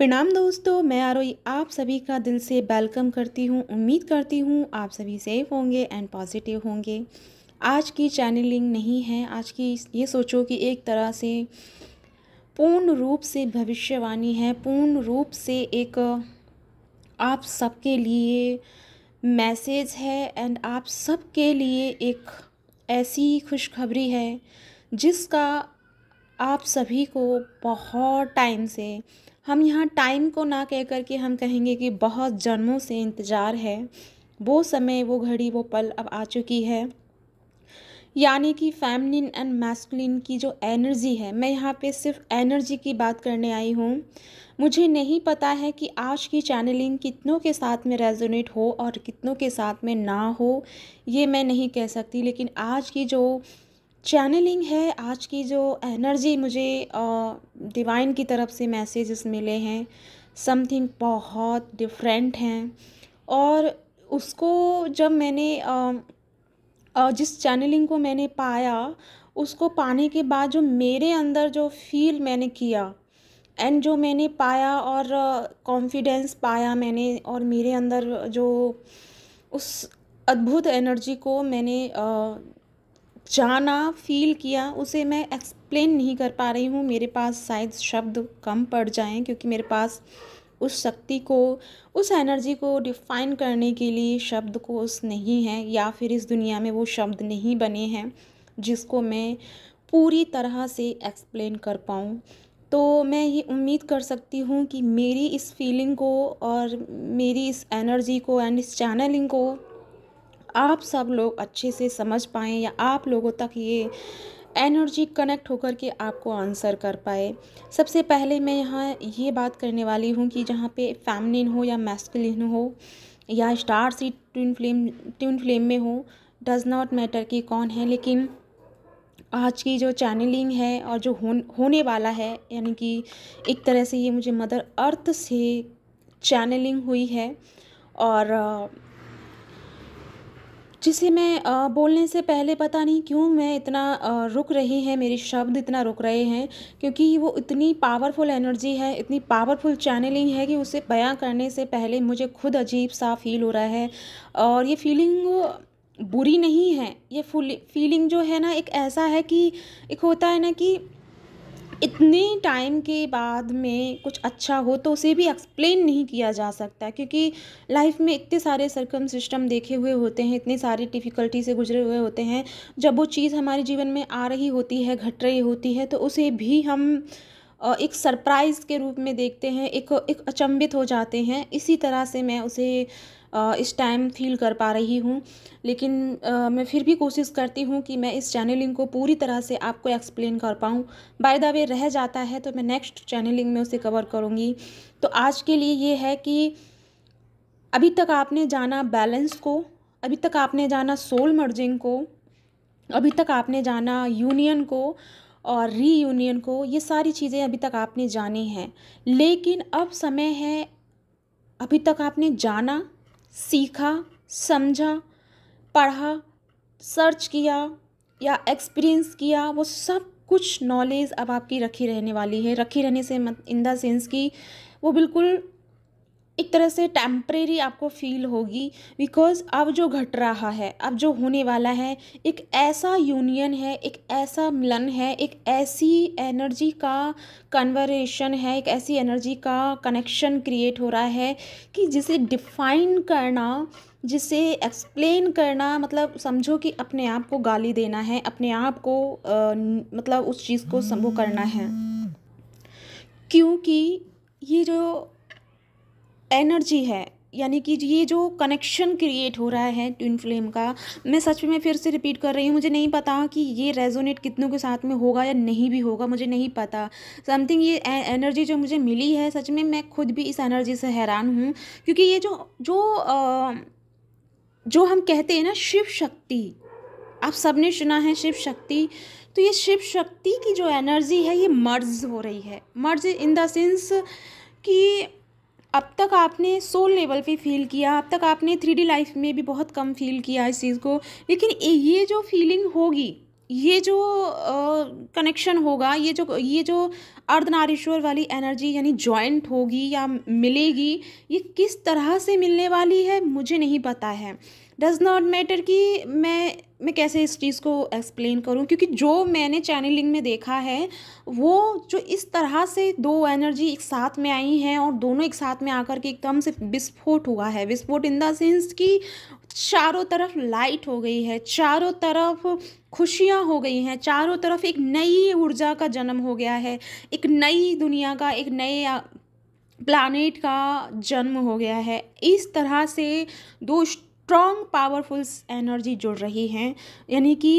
प्रणाम दोस्तों मैं आरोही आप सभी का दिल से वेलकम करती हूँ उम्मीद करती हूँ आप सभी सेफ होंगे एंड पॉजिटिव होंगे आज की चैनलिंग नहीं है आज की ये सोचो कि एक तरह से पूर्ण रूप से भविष्यवाणी है पूर्ण रूप से एक आप सबके लिए मैसेज है एंड आप सबके लिए एक ऐसी खुशखबरी है जिसका आप सभी को बहुत टाइम से हम यहाँ टाइम को ना कह कर के हम कहेंगे कि बहुत जन्मों से इंतज़ार है वो समय वो घड़ी वो पल अब आ चुकी है यानी कि फैमिलिन एंड मैस्कुलिन की जो एनर्जी है मैं यहाँ पे सिर्फ एनर्जी की बात करने आई हूँ मुझे नहीं पता है कि आज की चैनलिंग कितनों के साथ में रेजोनेट हो और कितनों के साथ में ना हो ये मैं नहीं कह सकती लेकिन आज की जो चैनलिंग है आज की जो एनर्जी मुझे डिवाइन की तरफ से मैसेजेस मिले हैं समथिंग बहुत डिफरेंट हैं और उसको जब मैंने जिस चैनलिंग को मैंने पाया उसको पाने के बाद जो मेरे अंदर जो फील मैंने किया एंड जो मैंने पाया और कॉन्फिडेंस पाया मैंने और मेरे अंदर जो उस अद्भुत एनर्जी को मैंने जाना फील किया उसे मैं एक्सप्लेन नहीं कर पा रही हूँ मेरे पास शायद शब्द कम पड़ जाएं क्योंकि मेरे पास उस शक्ति को उस एनर्जी को डिफाइन करने के लिए शब्द कोश नहीं है या फिर इस दुनिया में वो शब्द नहीं बने हैं जिसको मैं पूरी तरह से एक्सप्लेन कर पाऊँ तो मैं ये उम्मीद कर सकती हूँ कि मेरी इस फीलिंग को और मेरी इस एनर्जी को एंड इस चैनलिंग को आप सब लोग अच्छे से समझ पाएँ या आप लोगों तक ये एनर्जी कनेक्ट होकर के आपको आंसर कर पाए सबसे पहले मैं यहाँ ये बात करने वाली हूँ कि जहाँ पे फैमिलिन हो या मैस्कुलिन हो या star C twin flame twin flame में हो डज़ नॉट मैटर कि कौन है लेकिन आज की जो चैनलिंग है और जो होन होने वाला है यानी कि एक तरह से ये मुझे मदर अर्थ से चैनलिंग हुई है और जिसे मैं बोलने से पहले पता नहीं क्यों मैं इतना रुक रही है मेरे शब्द इतना रुक रहे हैं क्योंकि वो इतनी पावरफुल एनर्जी है इतनी पावरफुल चैनलिंग है कि उसे बयां करने से पहले मुझे खुद अजीब सा फील हो रहा है और ये फीलिंग बुरी नहीं है ये फुल फीलिंग जो है ना एक ऐसा है कि एक होता है ना कि इतने टाइम के बाद में कुछ अच्छा हो तो उसे भी एक्सप्लेन नहीं किया जा सकता क्योंकि लाइफ में इतने सारे सरकम सिस्टम देखे हुए होते हैं इतने सारे डिफ़िकल्टी से गुजरे हुए होते हैं जब वो चीज़ हमारे जीवन में आ रही होती है घट रही होती है तो उसे भी हम एक सरप्राइज़ के रूप में देखते हैं एक एक अचंभित हो जाते हैं इसी तरह से मैं उसे इस टाइम फील कर पा रही हूँ लेकिन मैं फिर भी कोशिश करती हूँ कि मैं इस चैनलिंग को पूरी तरह से आपको एक्सप्लेन कर पाऊँ बाय द वे रह जाता है तो मैं नेक्स्ट चैनलिंग में उसे कवर करूँगी तो आज के लिए ये है कि अभी तक आपने जाना बैलेंस को अभी तक आपने जाना सोल मर्जिंग को अभी तक आपने जाना यूनियन को और री को ये सारी चीज़ें अभी तक आपने जानी हैं लेकिन अब समय है अभी तक आपने जाना सीखा समझा पढ़ा सर्च किया या एक्सपीरियंस किया वो सब कुछ नॉलेज अब आपकी रखी रहने वाली है रखी रहने से मत इन देंस कि वो बिल्कुल एक तरह से टेम्परेरी आपको फील होगी बिकॉज़ अब जो घट रहा है अब जो होने वाला है एक ऐसा यूनियन है एक ऐसा मिलन है एक ऐसी एनर्जी का कन्वर्सेशन है एक ऐसी एनर्जी का कनेक्शन क्रिएट हो रहा है कि जिसे डिफाइन करना जिसे एक्सप्लेन करना मतलब समझो कि अपने आप को गाली देना है अपने आप को आ, मतलब उस चीज़ को संभव करना है क्योंकि ये जो एनर्जी है यानी कि ये जो कनेक्शन क्रिएट हो रहा है ट्विन फ्लेम का मैं सच में फिर से रिपीट कर रही हूँ मुझे नहीं पता कि ये रेजोनेट कितनों के साथ में होगा या नहीं भी होगा मुझे नहीं पता समथिंग ये एनर्जी जो मुझे मिली है सच में मैं खुद भी इस एनर्जी से हैरान हूँ क्योंकि ये जो जो जो हम कहते हैं ना शिव शक्ति आप सबने सुना है शिव शक्ति तो ये शिव शक्ति की जो एनर्जी है ये मर्ज हो रही है मर्ज इन देंस कि अब तक आपने सोल लेवल पे फील किया अब तक आपने थ्री लाइफ में भी बहुत कम फील किया इस चीज़ को लेकिन ये जो फीलिंग होगी ये जो कनेक्शन होगा ये जो ये जो अर्धनारीश्वर वाली एनर्जी यानी जॉइंट होगी या मिलेगी ये किस तरह से मिलने वाली है मुझे नहीं पता है डज़ नॉट मैटर कि मैं मैं कैसे इस चीज़ को एक्सप्लेन करूं क्योंकि जो मैंने चैनलिंग में देखा है वो जो इस तरह से दो एनर्जी एक साथ में आई हैं और दोनों एक साथ में आकर के एकदम से विस्फोट हुआ है विस्फोट इन देंस कि चारों तरफ लाइट हो गई है चारों तरफ खुशियां हो गई हैं चारों तरफ एक नई ऊर्जा का जन्म हो गया है एक नई दुनिया का एक नए प्लानट का जन्म हो गया है इस तरह से दो स्ट्रॉन्ग पावरफुल एनर्जी जुड़ रही हैं यानी कि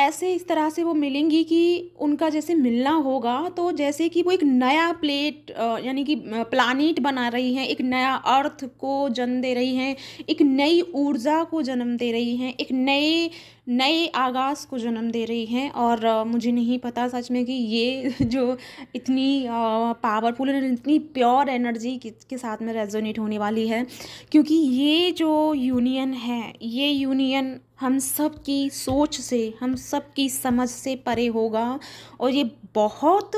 ऐसे इस तरह से वो मिलेंगी कि उनका जैसे मिलना होगा तो जैसे कि वो एक नया प्लेट यानी कि प्लानिट बना रही हैं एक नया अर्थ को जन्म दे रही हैं एक नई ऊर्जा को जन्म दे रही हैं एक नए नए आगाज़ को जन्म दे रही हैं और मुझे नहीं पता सच में कि ये जो इतनी पावरफुल और इतनी प्योर एनर्जी के साथ में रेजोनेट होने वाली है क्योंकि ये जो यूनियन है ये यूनियन हम सब की सोच से हम सब की समझ से परे होगा और ये बहुत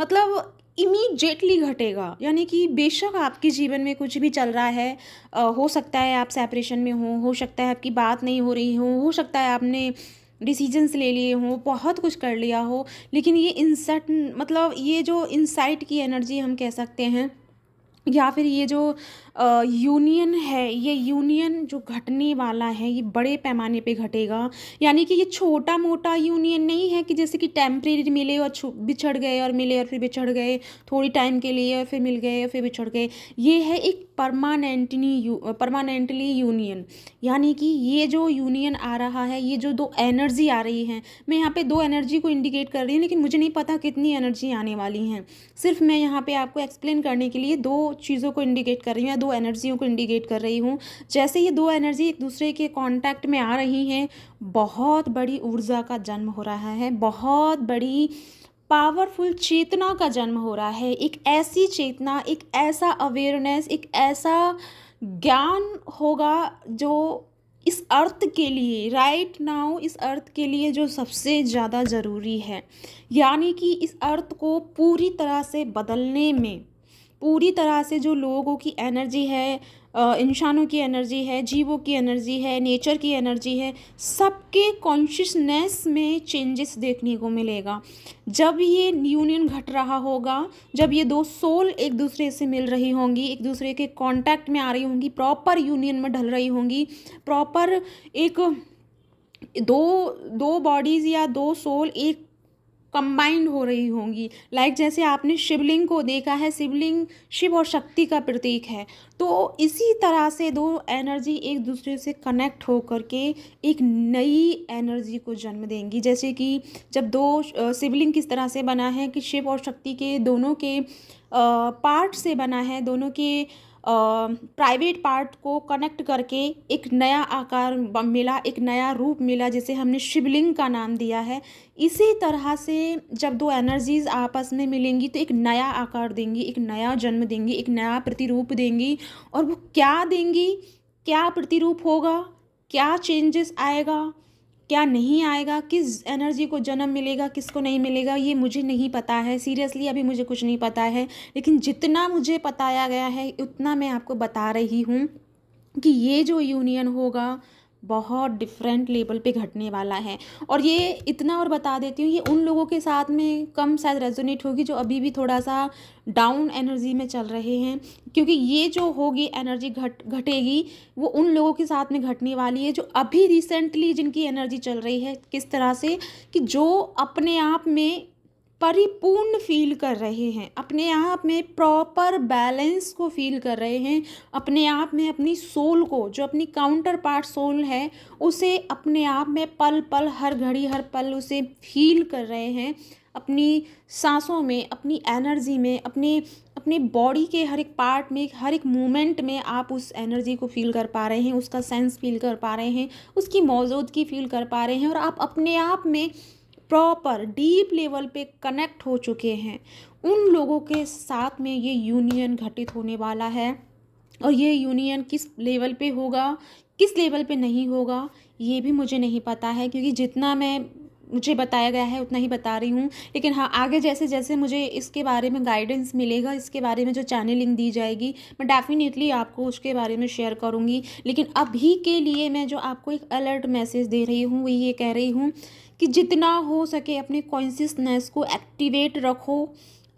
मतलब इमीडिएटली घटेगा यानी कि बेशक आपके जीवन में कुछ भी चल रहा है आ, हो सकता है आप सेपरेशन में हो हो सकता है आपकी बात नहीं हो रही हो हो सकता है आपने डिसीजंस ले लिए हों बहुत कुछ कर लिया हो लेकिन ये इंसट मतलब ये जो इंसाइट की एनर्जी हम कह सकते हैं या फिर ये जो यूनियन है ये यूनियन जो घटने वाला है ये बड़े पैमाने पे घटेगा यानी कि ये छोटा मोटा यूनियन नहीं है कि जैसे कि टेम्प्रेरी मिले और बिछड़ गए और मिले और फिर बिछड़ गए थोड़ी टाइम के लिए और फिर मिल गए और फिर बिछड़ गए ये है एक परमानेंटली यू परमानेंटली यूनियन यानी कि ये जो यूनियन आ रहा है ये जो दो एनर्जी आ रही है मैं यहाँ पे दो एनर्जी को इंडिकेट कर रही हूँ लेकिन मुझे नहीं पता कितनी एनर्जी आने वाली हैं सिर्फ मैं यहाँ पे आपको एक्सप्लेन करने के लिए दो चीज़ों को इंडिकेट कर रही हूँ दो एनर्जियों को इंडिकेट कर रही हूँ जैसे ये दो एनर्जी एक दूसरे के कॉन्टैक्ट में आ रही हैं बहुत बड़ी ऊर्जा का जन्म हो रहा है बहुत बड़ी पावरफुल चेतना का जन्म हो रहा है एक ऐसी चेतना एक ऐसा अवेयरनेस एक ऐसा ज्ञान होगा जो इस अर्थ के लिए राइट right नाउ इस अर्थ के लिए जो सबसे ज़्यादा ज़रूरी है यानी कि इस अर्थ को पूरी तरह से बदलने में पूरी तरह से जो लोगों की एनर्जी है इंसानों की एनर्जी है जीवों की एनर्जी है नेचर की एनर्जी है सबके कॉन्शियसनेस में चेंजेस देखने को मिलेगा जब ये यूनियन घट रहा होगा जब ये दो सोल एक दूसरे से मिल रही होंगी एक दूसरे के कांटेक्ट में आ रही होंगी प्रॉपर यूनियन में ढल रही होंगी प्रॉपर एक दो दो बॉडीज़ या दो सोल एक कंबाइंड हो रही होंगी लाइक like जैसे आपने शिवलिंग को देखा है शिवलिंग शिव और शक्ति का प्रतीक है तो इसी तरह से दो एनर्जी एक दूसरे से कनेक्ट हो करके एक नई एनर्जी को जन्म देंगी जैसे कि जब दो शिवलिंग किस तरह से बना है कि शिव और शक्ति के दोनों के पार्ट से बना है दोनों के प्राइवेट पार्ट को कनेक्ट करके एक नया आकार मिला एक नया रूप मिला जिसे हमने शिवलिंग का नाम दिया है इसी तरह से जब दो एनर्जीज़ आपस में मिलेंगी तो एक नया आकार देंगी एक नया जन्म देंगी एक नया प्रतिरूप देंगी और वो क्या देंगी क्या प्रतिरूप होगा क्या चेंजेस आएगा क्या नहीं आएगा किस एनर्जी को जन्म मिलेगा किसको नहीं मिलेगा ये मुझे नहीं पता है सीरियसली अभी मुझे कुछ नहीं पता है लेकिन जितना मुझे बताया गया है उतना मैं आपको बता रही हूँ कि ये जो यूनियन होगा बहुत डिफरेंट लेवल पे घटने वाला है और ये इतना और बता देती हूँ ये उन लोगों के साथ में कम शायद रेजोनेट होगी जो अभी भी थोड़ा सा डाउन एनर्जी में चल रहे हैं क्योंकि ये जो होगी एनर्जी घट घटेगी वो उन लोगों के साथ में घटने वाली है जो अभी रिसेंटली जिनकी एनर्जी चल रही है किस तरह से कि जो अपने आप में परिपूर्ण फील कर रहे हैं अपने आप में प्रॉपर बैलेंस को फील कर रहे हैं अपने आप में अपनी सोल को जो अपनी काउंटर पार्ट सोल है उसे अपने आप में पल पल हर घड़ी हर पल उसे फील कर रहे हैं अपनी सांसों में अपनी एनर्जी में अपने अपने बॉडी के हर एक पार्ट में हर एक मोमेंट में आप उस एनर्जी को फील कर पा रहे हैं उसका सेंस फील कर पा रहे हैं उसकी मौजूदगी फील कर पा रहे हैं और आप अपने आप में प्रॉपर डीप लेवल पे कनेक्ट हो चुके हैं उन लोगों के साथ में ये यूनियन घटित होने वाला है और ये यूनियन किस लेवल पे होगा किस लेवल पे नहीं होगा ये भी मुझे नहीं पता है क्योंकि जितना मैं मुझे बताया गया है उतना ही बता रही हूँ लेकिन हाँ आगे जैसे जैसे मुझे इसके बारे में गाइडेंस मिलेगा इसके बारे में जो चैनलिंग दी जाएगी मैं डेफिनेटली आपको उसके बारे में शेयर करूँगी लेकिन अभी के लिए मैं जो आपको एक अलर्ट मैसेज दे रही हूँ वही ये कह रही हूँ कि जितना हो सके अपने कॉन्शियसनेस को एक्टिवेट रखो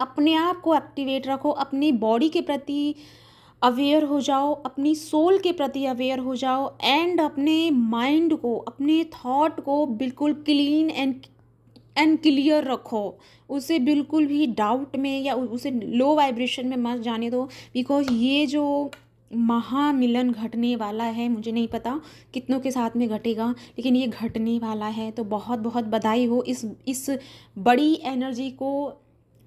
अपने आप को एक्टिवेट रखो अपनी बॉडी के प्रति अवेयर हो जाओ अपनी सोल के प्रति अवेयर हो जाओ एंड अपने माइंड को अपने थॉट को बिल्कुल क्लीन एंड एंड क्लियर रखो उसे बिल्कुल भी डाउट में या उसे लो वाइब्रेशन में मत जाने दो बिकॉज ये जो महामिलन घटने वाला है मुझे नहीं पता कितनों के साथ में घटेगा लेकिन ये घटने वाला है तो बहुत बहुत बधाई हो इस इस बड़ी एनर्जी को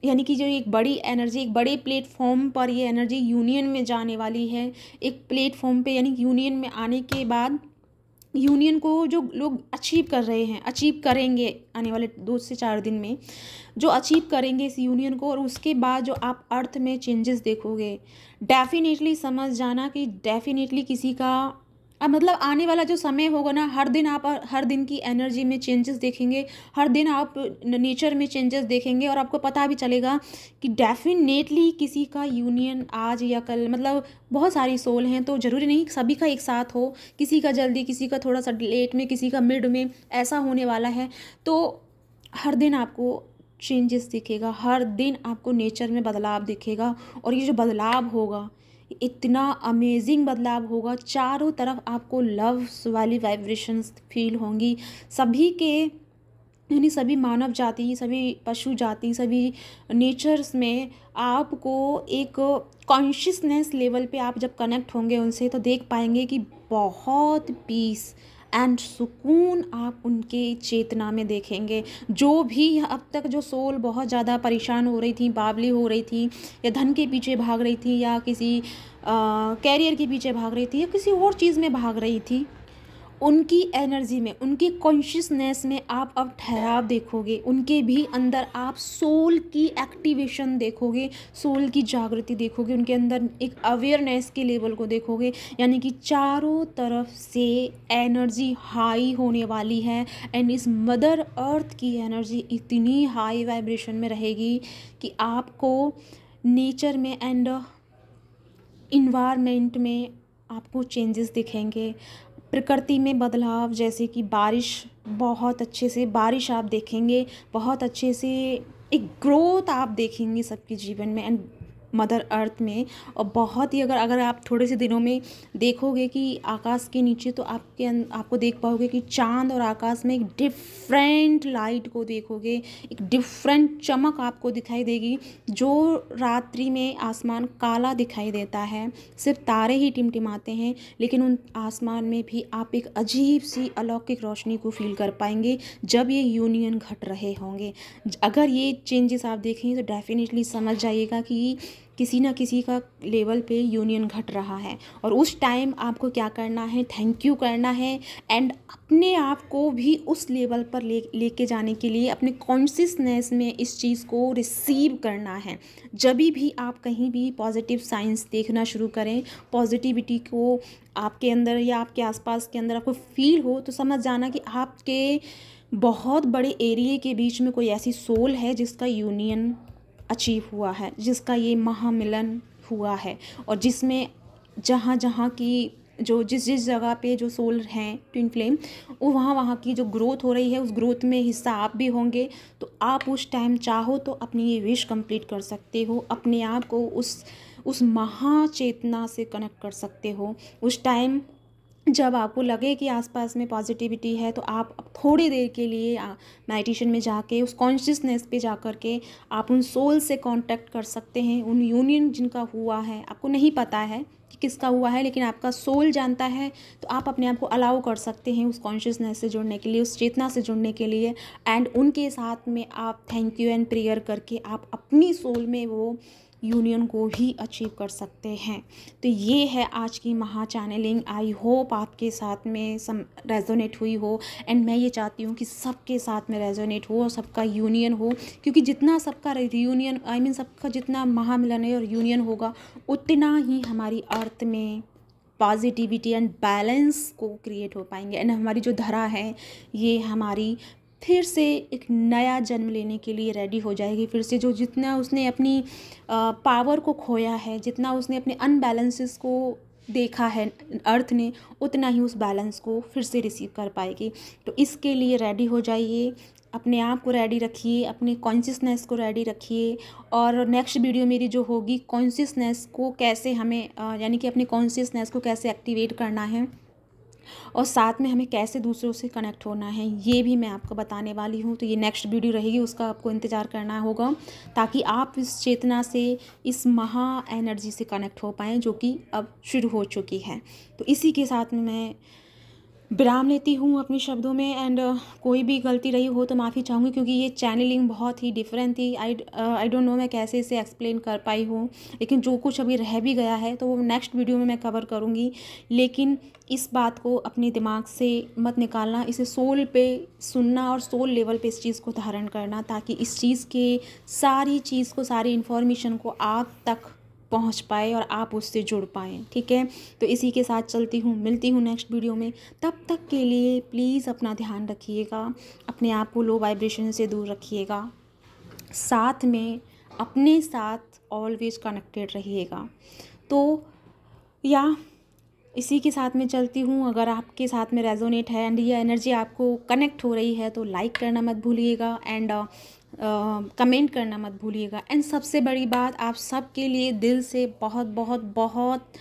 यानी कि जो एक बड़ी एनर्जी एक बड़े प्लेटफॉर्म पर ये एनर्जी यूनियन में जाने वाली है एक प्लेटफॉर्म पे यानी यूनियन में आने के बाद यूनियन को जो लोग अचीव कर रहे हैं अचीव करेंगे आने वाले दो से चार दिन में जो अचीव करेंगे इस यूनियन को और उसके बाद जो आप अर्थ में चेंजेस देखोगे डेफिनेटली समझ जाना कि डेफिनेटली किसी का अब मतलब आने वाला जो समय होगा ना हर दिन आप हर दिन की एनर्जी में चेंजेस देखेंगे हर दिन आप नेचर में चेंजेस देखेंगे और आपको पता भी चलेगा कि डेफिनेटली किसी का यूनियन आज या कल मतलब बहुत सारी सोल हैं तो ज़रूरी नहीं सभी का एक साथ हो किसी का जल्दी किसी का थोड़ा सा लेट में किसी का मिड में ऐसा होने वाला है तो हर दिन आपको चेंजेस दिखेगा हर दिन आपको नेचर में बदलाव दिखेगा और ये जो बदलाव होगा इतना अमेज़िंग बदलाव होगा चारों तरफ आपको लव्स वाली वाइब्रेशंस फील होंगी सभी के यानी सभी मानव जाति सभी पशु जाति सभी नेचर्स में आपको एक कॉन्शियसनेस लेवल पे आप जब कनेक्ट होंगे उनसे तो देख पाएंगे कि बहुत पीस एंड सुकून आप उनके चेतना में देखेंगे जो भी अब तक जो सोल बहुत ज़्यादा परेशान हो रही थी बावली हो रही थी या धन के पीछे भाग रही थी या किसी कैरियर के पीछे भाग रही थी या किसी और चीज़ में भाग रही थी उनकी एनर्जी में उनके कॉन्शियसनेस में आप अब ठहराव देखोगे उनके भी अंदर आप सोल की एक्टिवेशन देखोगे सोल की जागृति देखोगे उनके अंदर एक अवेयरनेस के लेवल को देखोगे यानी कि चारों तरफ से एनर्जी हाई होने वाली है एंड इस मदर अर्थ की एनर्जी इतनी हाई वाइब्रेशन में रहेगी कि आपको नेचर में एंड इन्वायरमेंट में आपको चेंजेस दिखेंगे प्रकृति में बदलाव जैसे कि बारिश बहुत अच्छे से बारिश आप देखेंगे बहुत अच्छे से एक ग्रोथ आप देखेंगे सबके जीवन में एंड मदर अर्थ में और बहुत ही अगर अगर आप थोड़े से दिनों में देखोगे कि आकाश के नीचे तो आपके अं, आपको देख पाओगे कि चांद और आकाश में एक डिफरेंट लाइट को देखोगे एक डिफरेंट चमक आपको दिखाई देगी जो रात्रि में आसमान काला दिखाई देता है सिर्फ तारे ही टिमटिमाते हैं लेकिन उन आसमान में भी आप एक अजीब सी अलौकिक रोशनी को फील कर पाएंगे जब ये यूनियन घट रहे होंगे अगर ये चेंजेस आप देखेंगे तो डेफिनेटली समझ जाइएगा कि किसी ना किसी का लेवल पे यूनियन घट रहा है और उस टाइम आपको क्या करना है थैंक यू करना है एंड अपने आप को भी उस लेवल पर ले लेके जाने के लिए अपने कॉन्शियसनेस में इस चीज़ को रिसीव करना है जब भी आप कहीं भी पॉजिटिव साइंस देखना शुरू करें पॉजिटिविटी को आपके अंदर या आपके आसपास के अंदर आपको फील हो तो समझ जाना कि आपके बहुत बड़े एरिए के बीच में कोई ऐसी सोल है जिसका यूनियन अचीव हुआ है जिसका ये महामिलन हुआ है और जिसमें जहाँ जहाँ की जो जिस जिस जगह पे जो सोल हैं ट्विन फ्लेम वो वहाँ वहाँ की जो ग्रोथ हो रही है उस ग्रोथ में हिस्सा आप भी होंगे तो आप उस टाइम चाहो तो अपनी ये विश कंप्लीट कर सकते हो अपने आप को उस उस महाचेतना से कनेक्ट कर सकते हो उस टाइम जब आपको लगे कि आसपास में पॉजिटिविटी है तो आप थोड़ी देर के लिए मेडिटेशन में जाके उस कॉन्शियसनेस पे जा कर के आप उन सोल से कांटेक्ट कर सकते हैं उन यूनियन जिनका हुआ है आपको नहीं पता है कि किसका हुआ है लेकिन आपका सोल जानता है तो आप अपने आप को अलाउ कर सकते हैं उस कॉन्शियसनेस से जुड़ने के लिए उस चेतना से जुड़ने के लिए एंड उनके साथ में आप थैंक यू एंड प्रेयर करके आप अपनी सोल में वो यूनियन को ही अचीव कर सकते हैं तो ये है आज की महा चैनलिंग आई होप आपके साथ में सम रेजोनेट हुई हो एंड मैं ये चाहती हूँ कि सबके साथ में रेजोनेट हो और सबका यूनियन हो क्योंकि जितना सबका union I I mean mean सबका जितना महामिलन और यूनियन होगा उतना ही हमारी अर्थ में पॉजिटिविटी एंड बैलेंस को क्रिएट हो पाएंगे एंड हमारी जो धरा है ये हमारी फिर से एक नया जन्म लेने के लिए रेडी हो जाएगी फिर से जो जितना उसने अपनी पावर को खोया है जितना उसने अपने अनबैलेंसेस को देखा है अर्थ ने उतना ही उस बैलेंस को फिर से रिसीव कर पाएगी तो इसके लिए रेडी हो जाइए अपने आप को रेडी रखिए अपने कॉन्शियसनेस को रेडी रखिए और नेक्स्ट वीडियो मेरी जो होगी कॉन्शियसनेस को कैसे हमें यानी कि अपने कॉन्शियसनेस को कैसे एक्टिवेट करना है और साथ में हमें कैसे दूसरों से कनेक्ट होना है ये भी मैं आपको बताने वाली हूँ तो ये नेक्स्ट वीडियो रहेगी उसका आपको इंतज़ार करना होगा ताकि आप इस चेतना से इस महा एनर्जी से कनेक्ट हो पाएँ जो कि अब शुरू हो चुकी है तो इसी के साथ में मैं विराम लेती हूँ अपने शब्दों में एंड uh, कोई भी गलती रही हो तो माफ़ी चाहूँगी क्योंकि ये चैनलिंग बहुत ही डिफरेंट थी आई आई डोंट नो मैं कैसे इसे एक्सप्लेन कर पाई हूँ लेकिन जो कुछ अभी रह भी गया है तो वो नेक्स्ट वीडियो में मैं कवर करूँगी लेकिन इस बात को अपने दिमाग से मत निकालना इसे सोल पे सुनना और सोल लेवल पे इस चीज़ को धारण करना ताकि इस चीज़ के सारी चीज़ को सारी इन्फॉर्मेशन को आप तक पहुंच पाए और आप उससे जुड़ पाएँ ठीक है तो इसी के साथ चलती हूँ मिलती हूँ नेक्स्ट वीडियो में तब तक के लिए प्लीज़ अपना ध्यान रखिएगा अपने आप को लो वाइब्रेशन से दूर रखिएगा साथ में अपने साथ ऑलवेज कनेक्टेड रहिएगा तो या इसी के साथ में चलती हूँ अगर आपके साथ में रेजोनेट है एंड यह एनर्जी आपको कनेक्ट हो रही है तो लाइक करना मत भूलिएगा एंड कमेंट करना मत भूलिएगा एंड सबसे बड़ी बात आप सब के लिए दिल से बहुत बहुत बहुत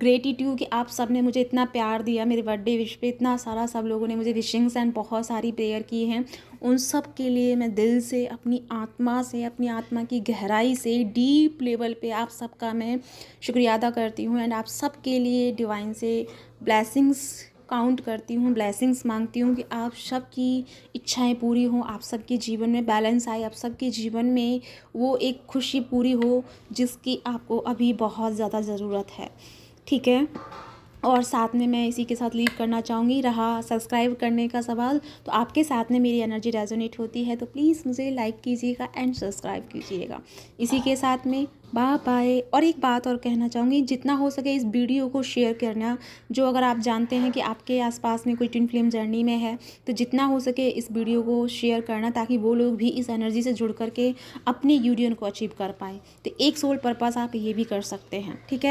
ग्रेटिट्यूड कि आप सब ने मुझे इतना प्यार दिया मेरे बर्थडे विश पे इतना सारा सब लोगों ने मुझे विशिंग्स एंड बहुत सारी प्रेयर की हैं उन सब के लिए मैं दिल से अपनी आत्मा से अपनी आत्मा की गहराई से डीप लेवल पे आप सबका मैं शुक्रिया अदा करती हूँ एंड आप सब के लिए डिवाइन से ब्लैसिंग्स काउंट करती हूँ ब्लैसिंग्स मांगती हूँ कि आप सबकी इच्छाएं पूरी हों आप सबके जीवन में बैलेंस आए आप सबके जीवन में वो एक खुशी पूरी हो जिसकी आपको अभी बहुत ज़्यादा ज़रूरत है ठीक है और साथ में मैं इसी के साथ लीव करना चाहूँगी रहा सब्सक्राइब करने का सवाल तो आपके साथ में मेरी एनर्जी रेजोनेट होती है तो प्लीज़ मुझे लाइक कीजिएगा एंड सब्सक्राइब कीजिएगा इसी के साथ में बा पाए और एक बात और कहना चाहूँगी जितना हो सके इस वीडियो को शेयर करना जो अगर आप जानते हैं कि आपके आसपास में कोई टिन फिल्म जर्नी में है तो जितना हो सके इस वीडियो को शेयर करना ताकि वो लोग भी इस एनर्जी से जुड़ करके अपने यूनियन को अचीव कर पाएँ तो एक सोल पर्पज़ आप ये भी कर सकते हैं ठीक है